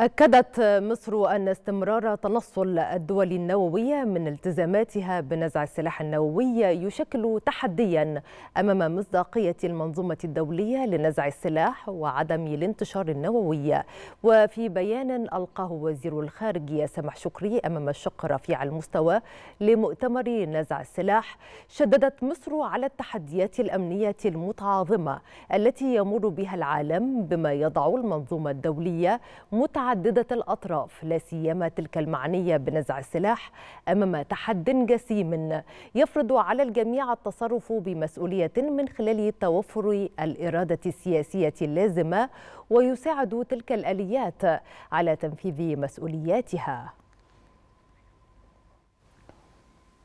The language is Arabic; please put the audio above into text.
أكدت مصر أن استمرار تنصل الدول النووية من التزاماتها بنزع السلاح النووي يشكل تحديا أمام مصداقية المنظومة الدولية لنزع السلاح وعدم الانتشار النووي وفي بيان ألقاه وزير الخارجية سمح شكري أمام الشق رفيع المستوى لمؤتمر نزع السلاح شددت مصر على التحديات الأمنية المتعاظمة التي يمر بها العالم بما يضع المنظومة الدولية متعاظمة متعددة الأطراف لا سيما تلك المعنية بنزع السلاح أمام تحد جسيم يفرض على الجميع التصرف بمسؤولية من خلال توفر الإرادة السياسية اللازمة ويساعد تلك الآليات على تنفيذ مسؤولياتها